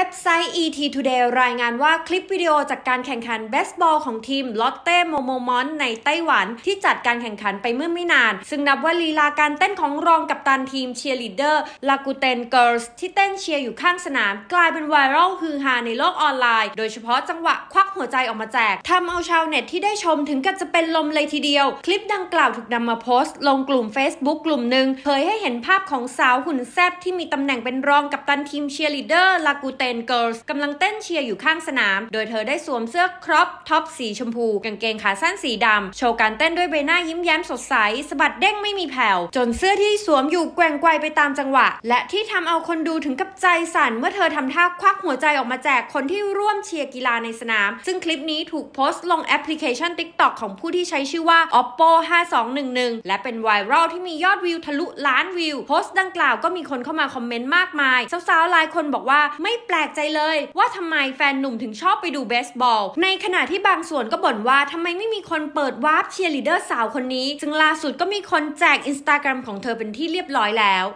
ว็บไซต์ ET Today รายงานว่าคลิปวิดีโอจากการแข่งขันเบสบอลของทีมลอตเต้โมโมมอนในไต้หวันที่จัดการแข่งขันไปเมื่อไม่นาน ซึ่งนับว่าลีลาการเต้นของรองกัปตันทีมเชียร์ลีดเดอร์ลากูเตนเกิร์ลที่เต้นเชียร์อยู่ข้างสนาม กลายเป็นไวรัลฮือฮาในโลกออนไลน์ โดยเฉพาะจังหวะ ควักหัวใจออกมาแจกทำเอาชาวเน็ตที่ได้ชมถึงกับจะเป็นลมเลยทีเดียว คลิปดังกล่าวถูกนำมาโพสต์ ลงกลุ่ม Facebook กลุ่มหนึ่งเผยให้เห็นภาพของสาวหุ่นแซบที่มีตำแหน่งเป็นรองกัปตันทีมเชียร์ลีดเดอร์ลากูเตน็น g ก r l s กำลังเต้นเชียร์อยู่ข้างสนาม โดยเธอได้สวมเสื้อครอปท็อปสีชมพูกางเกงขาสั้นสีดำ โชว์การเต้นด้วยใบหน้ายิ้มแย้มสดใสสะบัดเด้งไม่มีแผ่วจนเสื้อที่สวมอยู่แกว่งไกวไปตามจังหวะ และที่ทำเอาคนดูถึงกับใจสั่นเมื่อเธอทำท่าควักหัวใจออกมาแจก คนที่ร่วมเชียร์กีฬาในสนาม ซึ่งคลิปนี้ถูกโพสต์ลงแอปพลิเคชัน TikTok ของผู้ที่ใช้ชื่อว่า oppo 5211และเป็นไวรัลที่มียอดวิวทะลุล้านวิวโพสต์ดังกล่าวก็มีคนเข้ามาคอมเมนต์มากมายสาวๆหลายคนบอกว่าไม่แปลแปลกใจเลยว่าทำไมแฟนหนุ่มถึงชอบไปดูเบสบอล ในขณะที่บางส่วนก็บ่นว่าทำไมไม่มีคนเปิดวาร์ปเชียร์ลีดเดอร์สาวคนนี้ จึงล่าสุดก็มีคนแจกอินสตาแกรมของเธอเป็นที่เรียบร้อยแล้ว